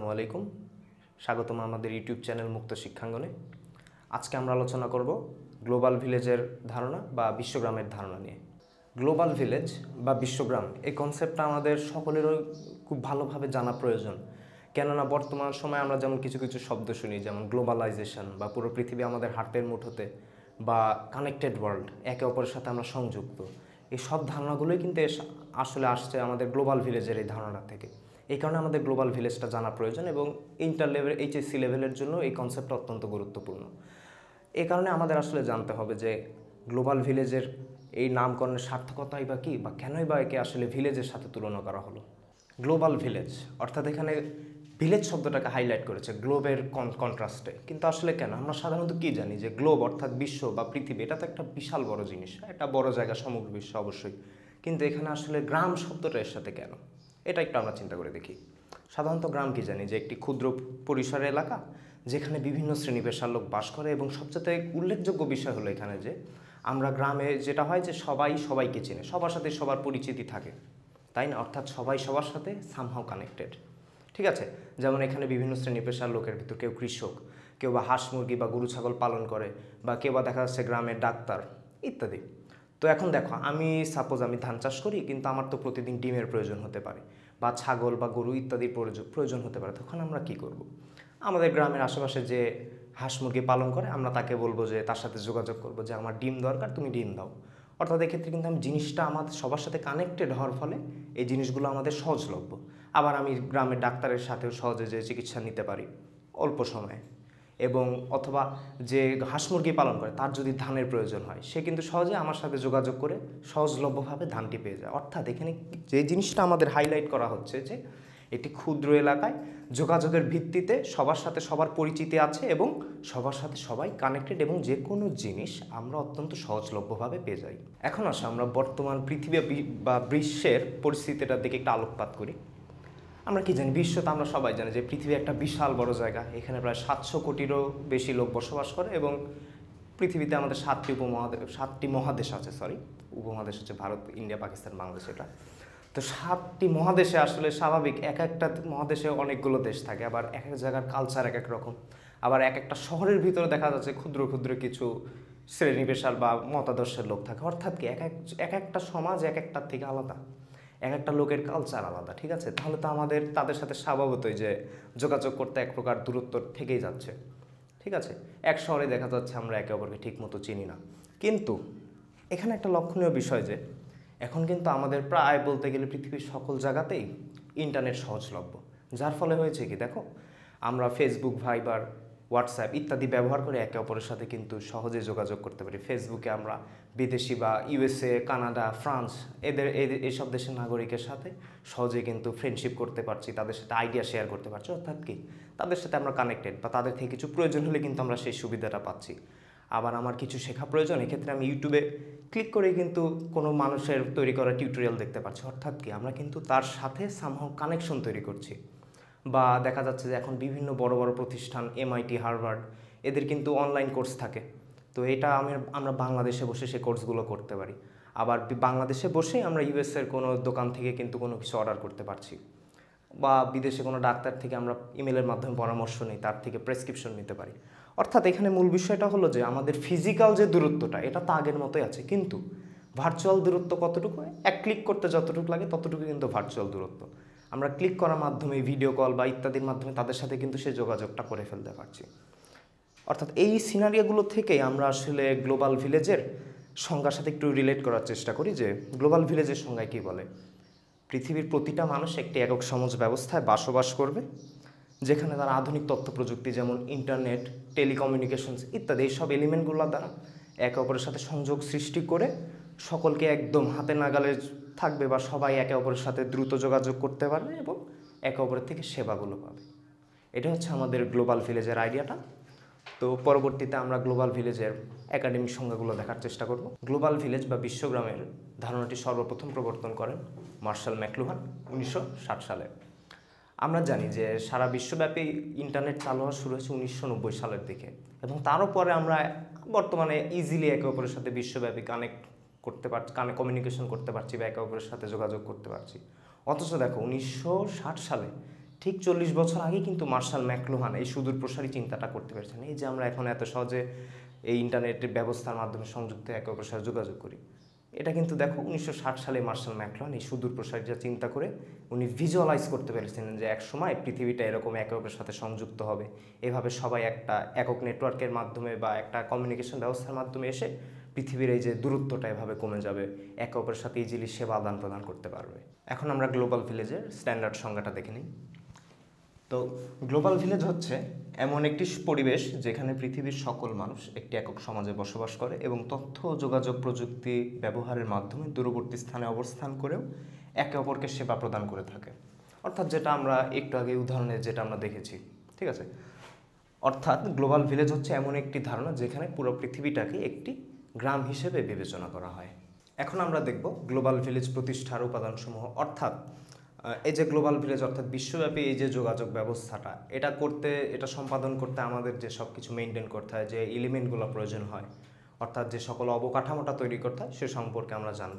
আসসালামু আলাইকুম স্বাগতম আমাদের ইউটিউব চ্যানেল মুক্ত শিক্ষাঙ্গনে আজকে আমরা আলোচনা করব গ্লোবাল ভিলেজের ধারণা বা বিশ্বগ্রামের ধারণা নিয়ে গ্লোবাল ভিলেজ বা বিশ্বগ্রাম এই কনসেপ্টটা আমাদের সকলেরও খুব ভালোভাবে জানা প্রয়োজন কেননা বর্তমান সময়ে আমরা যেমন কিছু কিছু শব্দ শুনি যেমন গ্লোবালাইজেশন বা পুরো পৃথিবী আমাদের হার্টের মুঠোতে বা কানেক্টেড ওয়ার্ল্ড একে অপরের সাথে আমরা সংযুক্ত এই সব ধারণাগুলোই কিন্তু আসলে আসছে আমাদের গ্লোবাল ভিলেজের এই ধারণা থেকে এই কারণে আমাদের গ্লোবাল ভিলেজটা জানা প্রয়োজন এবং ইন্টার লেভেল এইচএসসি লেভেলের জন্য এই কনসেপ্টটা অত্যন্ত গুরুত্বপূর্ণ এ কারণে আমাদের আসলে জানতে হবে যে গ্লোবাল ভিলেজের এই নামকরণের সার্থকতাই বা কী বা কেনই বা একে আসলে ভিলেজের সাথে তুলনা করা হলো গ্লোবাল ভিলেজ অর্থাৎ এখানে ভিলেজ শব্দটাকে হাইলাইট করেছে গ্লোবের কন্ট্রাস্টে কিন্তু আসলে কেন আমরা সাধারণত কি জানি যে গ্লোব অর্থাৎ বিশ্ব বা পৃথিবী এটা তো একটা বিশাল বড় জিনিস একটা বড় জায়গা সমগ্র বিশ্ব অবশ্যই কিন্তু এখানে আসলে গ্রাম শব্দটা এর সাথে কেন এটা একটু আমরা চিন্তা করে দেখি সাধারণত গ্রাম কি জানি যে একটি ক্ষুদ্র পরিসরের এলাকা যেখানে বিভিন্ন শ্রেণী পেশার লোক বাস করে এবং সবচেয়ে উল্লেখযোগ্য বিষয় হলো এখানে যে আমরা গ্রামে যেটা হয় যে সবাই সবাইকে চেনে সবার সাথে সবার পরিচিতি থাকে তাই না অর্থাৎ সবাই সবার সাথে সামহাও কানেক্টেড ঠিক আছে যেমন এখানে বিভিন্ন শ্রেণী পেশার লোকের ভিতর কেউ কৃষক কেউ বা হাঁস মুরগি বা গরু ছাগল পালন করে বা কেউ বা দেখা যাচ্ছে গ্রামের ডাক্তার ইত্যাদি তো এখন দেখো আমি সাপোজ আমি ধান চাষ করি কিন্তু আমার তো প্রতিদিন ডিমের প্রয়োজন হতে পারে বা ছাগল বা গরু ইত্যাদি প্রয়োজন হতে পারে তখন আমরা কি করব। আমাদের গ্রামের আশেপাশে যে হাঁস মুরগি পালন করে আমরা তাকে বলবো যে তার সাথে যোগাযোগ করবো যে আমার ডিম দরকার তুমি ডিম দাও অর্থাৎ এক্ষেত্রে কিন্তু আমি জিনিসটা আমাদের সবার সাথে কানেক্টেড হওয়ার ফলে এই জিনিসগুলো আমাদের সহজলভ্য আবার আমি গ্রামের ডাক্তারের সাথেও সহজে যে চিকিৎসা নিতে পারি অল্প সময়ে এবং অথবা যে হাঁস মুরগি পালন করে তার যদি ধানের প্রয়োজন হয় সে কিন্তু সহজে আমার সাথে যোগাযোগ করে সহজলভ্যভাবে ধানটি পেয়ে যায় অর্থাৎ এখানে যে জিনিসটা আমাদের হাইলাইট করা হচ্ছে যে একটি ক্ষুদ্র এলাকায় যোগাযোগের ভিত্তিতে সবার সাথে সবার পরিচিতি আছে এবং সবার সাথে সবাই কানেক্টেড এবং যে কোনো জিনিস আমরা অত্যন্ত সহজলভ্যভাবে পেয়ে যাই এখন আসা আমরা বর্তমান পৃথিবী বা বিশ্বের পরিস্থিতিটার দিকে একটা আলোকপাত করি আমরা কি জানি বিশ্ব তো আমরা সবাই জানি যে পৃথিবী একটা বিশাল বড় জায়গা এখানে প্রায় সাতশো কোটিরও বেশি লোক বসবাস করে এবং পৃথিবীতে আমাদের সাতটি উপমহাদেশ সাতটি মহাদেশ আছে সরি উপমহাদেশ হচ্ছে ভারত ইন্ডিয়া পাকিস্তান বাংলাদেশ এটা তো সাতটি মহাদেশে আসলে স্বাভাবিক এক একটা মহাদেশে অনেকগুলো দেশ থাকে আবার এক এক জায়গার কালচার এক এক রকম আবার এক একটা শহরের ভিতরে দেখা যাচ্ছে ক্ষুদ্র ক্ষুদ্র কিছু শ্রেণী পেশার বা মতাদর্শের লোক থাকে অর্থাৎ কি এক এক একটা সমাজ এক একটার থেকে আলাদা এক একটা লোকের কালচার আলাদা ঠিক আছে তাহলে তো আমাদের তাদের সাথে স্বভাবতই যে যোগাযোগ করতে এক প্রকার দূরত্ব থেকেই যাচ্ছে ঠিক আছে এক শহরে দেখা যাচ্ছে আমরা একে অপরকে ঠিকমতো চিনি না কিন্তু এখানে একটা লক্ষণীয় বিষয় যে এখন কিন্তু আমাদের প্রায় বলতে গেলে পৃথিবীর সকল জায়গাতেই ইন্টারনেট সহজলভ্য যার ফলে হয়েছে কি দেখো আমরা ফেসবুক ভাইবার হোয়াটসঅ্যাপ ইত্যাদি ব্যবহার করে একে অপরের সাথে কিন্তু সহজে যোগাযোগ করতে পারি ফেসবুকে আমরা বিদেশি বা ইউএসএ কানাডা ফ্রান্স এদের এসব দেশের নাগরিকের সাথে সহজে কিন্তু ফ্রেন্ডশিপ করতে পারছি তাদের সাথে আইডিয়া শেয়ার করতে পারছি অর্থাৎ কি তাদের সাথে আমরা কানেক্টেড বা তাদের থেকে কিছু প্রয়োজন হলে কিন্তু আমরা সেই সুবিধাটা পাচ্ছি আবার আমার কিছু শেখা প্রয়োজন এক্ষেত্রে আমি ইউটিউবে ক্লিক করে কিন্তু কোনো মানুষের তৈরি করা টিউটোরিয়াল দেখতে পাচ্ছি অর্থাৎ কি আমরা কিন্তু তার সাথে সামহ কানেকশন তৈরি করছি বা দেখা যাচ্ছে যে এখন বিভিন্ন বড় বড় প্রতিষ্ঠান এমআইটি হার্ভার্ড এদের কিন্তু অনলাইন কোর্স থাকে তো এটা আমি আমরা বাংলাদেশে বসে সে কোর্সগুলো করতে পারি আবার বাংলাদেশে বসে আমরা ইউএসের কোনো দোকান থেকে কিন্তু কোনো কিছু অর্ডার করতে পারছি বা বিদেশে কোনো ডাক্তার থেকে আমরা ইমেলের মাধ্যমে পরামর্শ নিই তার থেকে প্রেসক্রিপশন নিতে পারি অর্থাৎ এখানে মূল বিষয়টা হলো যে আমাদের ফিজিক্যাল যে দূরত্বটা এটা তো আগের মতোই আছে কিন্তু ভার্চুয়াল দূরত্ব কতটুকু এক ক্লিক করতে যতটুকু লাগে ততটুকু কিন্তু ভার্চুয়াল দূরত্ব আমরা ক্লিক করার মাধ্যমে ভিডিও কল বা ইত্যাদির মাধ্যমে তাদের সাথে কিন্তু সে যোগাযোগটা করে ফেলতে পারছি অর্থাৎ এই সিনারিয়াগুলো থেকে আমরা আসলে গ্লোবাল ভিলেজের সংজ্ঞার সাথে একটু রিলেট করার চেষ্টা করি যে গ্লোবাল ভিলেজের সংজ্ঞায় কী বলে পৃথিবীর প্রতিটা মানুষ একটি একক সমাজ ব্যবস্থায় বসবাস করবে যেখানে তারা আধুনিক তথ্য প্রযুক্তি যেমন ইন্টারনেট টেলিকমিউনিকেশনস ইত্যাদি এইসব এলিমেন্টগুলোর দ্বারা একে অপরের সাথে সংযোগ সৃষ্টি করে সকলকে একদম হাতে নাগালের থাকবে বা সবাই একে অপরের সাথে দ্রুত যোগাযোগ করতে পারবে এবং একে অপরের থেকে সেবাগুলো পাবে এটা হচ্ছে আমাদের গ্লোবাল ভিলেজের আইডিয়াটা তো পরবর্তীতে আমরা গ্লোবাল ভিলেজের একাডেমিক সংজ্ঞাগুলো দেখার চেষ্টা করব গ্লোবাল ভিলেজ বা বিশ্বগ্রামের ধারণাটি সর্বপ্রথম প্রবর্তন করেন মার্শাল ম্যাকলুহান উনিশশো সালে আমরা জানি যে সারা বিশ্বব্যাপী ইন্টারনেট চালু হওয়া শুরু হয়েছে উনিশশো সালের দিকে এবং তারও পরে আমরা বর্তমানে ইজিলি একে অপরের সাথে বিশ্বব্যাপী কানেক্ট করতে পারছি কানে কমিউনিকেশন করতে পারছি বা একে অপরের সাথে যোগাযোগ করতে পারছি অথচ দেখো উনিশশো সালে ঠিক চল্লিশ বছর আগে কিন্তু মার্শাল ম্যাকলোহান এই সুদূর প্রসারী চিন্তাটা করতে পেরেছেন এই যে আমরা এখন এত সহজে এই ইন্টারনেটের ব্যবস্থার মাধ্যমে সংযুক্ত একে অপরের সাথে যোগাযোগ করি এটা কিন্তু দেখো উনিশশো সালে মার্শাল ম্যাকলোহান এই সুদূর প্রসারীটা চিন্তা করে উনি ভিজুয়ালাইজ করতে পেরেছেন যে এক সময় পৃথিবীটা এরকম একে অপরের সাথে সংযুক্ত হবে এভাবে সবাই একটা একক নেটওয়ার্কের মাধ্যমে বা একটা কমিউনিকেশন ব্যবস্থার মাধ্যমে এসে পৃথিবীর এই যে দূরত্বটা এভাবে কমে যাবে একে অপরের সাথে ইজিলি সেবা আদান প্রদান করতে পারবে এখন আমরা গ্লোবাল ভিলেজের স্ট্যান্ডার্ড সংজ্ঞাটা দেখে নিই তো গ্লোবাল ভিলেজ হচ্ছে এমন একটি পরিবেশ যেখানে পৃথিবীর সকল মানুষ একটি একক সমাজে বসবাস করে এবং তথ্য যোগাযোগ প্রযুক্তি ব্যবহারের মাধ্যমে দূরবর্তী স্থানে অবস্থান করেও একে অপরকে সেবা প্রদান করে থাকে অর্থাৎ যেটা আমরা একটু আগে উদাহরণে যেটা আমরা দেখেছি ঠিক আছে অর্থাৎ গ্লোবাল ভিলেজ হচ্ছে এমন একটি ধারণা যেখানে পুরো পৃথিবীটাকে একটি গ্রাম হিসেবে বিবেচনা করা হয় এখন আমরা দেখব গ্লোবাল ভিলেজ প্রতিষ্ঠার উপাদানসমূহ অর্থাৎ এই যে গ্লোবাল ভিলেজ অর্থাৎ বিশ্বব্যাপী এই যে যোগাযোগ ব্যবস্থাটা এটা করতে এটা সম্পাদন করতে আমাদের যে সব কিছু মেনটেন করতে হয় যে এলিমেন্টগুলো প্রয়োজন হয় অর্থাৎ যে সকল অবকাঠামোটা তৈরি করতে হয় সে সম্পর্কে আমরা জানব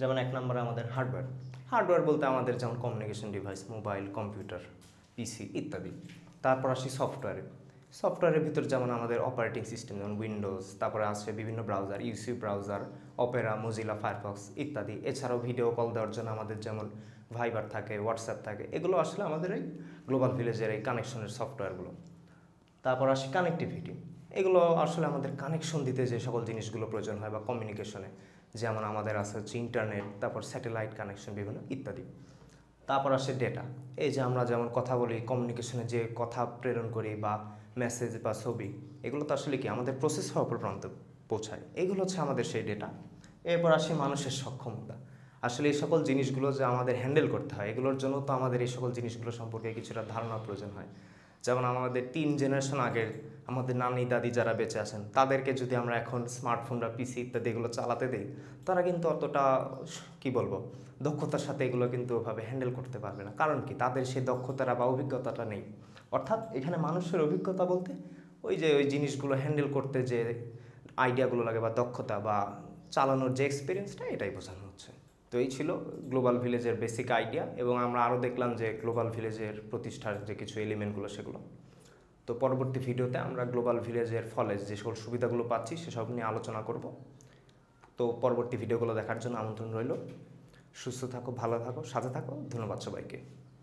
যেমন এক নম্বরে আমাদের হার্ডওয়্যার হার্ডওয়্যার বলতে আমাদের যেমন communication device mobile computer PC ইত্যাদি তারপর আসি সফটওয়্যারে সফটওয়্যারের ভিতর যেমন আমাদের অপারেটিং সিস্টেম যেমন উইন্ডোজ তারপরে আসছে বিভিন্ন browser UC browser Opera Mozilla Firefox ইত্যাদি এছাড়াও ভিডিও কল দেওয়ার জন্য আমাদের যেমন ভাইবার থাকে হোয়াটসঅ্যাপ থাকে এগুলো আসলে আমাদের এই গ্লোবাল ভিলেজের এই কানেকশনের সফটওয়্যারগুলো তারপর আসে কানেক্টিভিটি এগুলো আসলে আমাদের কানেকশন দিতে যে সকল জিনিসগুলো প্রয়োজন হয় বা কমিউনিকেশনে যেমন আমাদের আছে হচ্ছে ইন্টারনেট তারপর স্যাটেলাইট কানেকশন বিভিন্ন ইত্যাদি তারপর আসে ডেটা এই যে আমরা যেমন কথা বলি কমিউনিকেশনে যে কথা প্রেরণ করি বা মেসেজ বা ছবি এগুলো তো আসলে কি আমাদের প্রসেস হওয়া প্রান্তে পৌঁছায় এগুলো হচ্ছে আমাদের সেই ডেটা এরপর আসে মানুষের সক্ষমতা আসলে এই সকল জিনিসগুলো যে আমাদের হ্যান্ডেল করতে হয় এগুলোর জন্য তো আমাদের এই সকল জিনিসগুলো সম্পর্কে কিছুটা ধারণা প্রয়োজন হয় যেমন আমাদের তিন জেনারেশন আগের আমাদের নানি দাদি যারা বেঁচে আছেন তাদেরকে যদি আমরা এখন স্মার্টফোন বা পিসি ইত্যাদি এগুলো চালাতে দিই তারা কিন্তু অতটা কি বলবো দক্ষতার সাথে এগুলো কিন্তু ওভাবে হ্যান্ডেল করতে পারবে না কারণ কি তাদের সেই দক্ষতাটা বা অভিজ্ঞতাটা নেই অর্থাৎ এখানে মানুষের অভিজ্ঞতা বলতে ওই যে ওই জিনিসগুলো হ্যান্ডেল করতে যে আইডিয়াগুলো লাগে বা দক্ষতা বা চালানোর যে এক্সপিরিয়েন্সটা এটাই বোঝানো হচ্ছে তো এই ছিল গ্লোবাল ভিলেজের বেসিক আইডিয়া এবং আমরা আরও দেখলাম যে গ্লোবাল ভিলেজের প্রতিষ্ঠার যে কিছু এলিমেন্টগুলো সেগুলো তো পরবর্তী ভিডিওতে আমরা গ্লোবাল ভিলেজের ফলে যে সকল সুবিধাগুলো পাচ্ছি সেসব নিয়ে আলোচনা করব তো পরবর্তী ভিডিওগুলো দেখার জন্য আমন্ত্রণ রইল সুস্থ থাকো ভালো থাকো সাথে থাকো ধন্যবাদ সবাইকে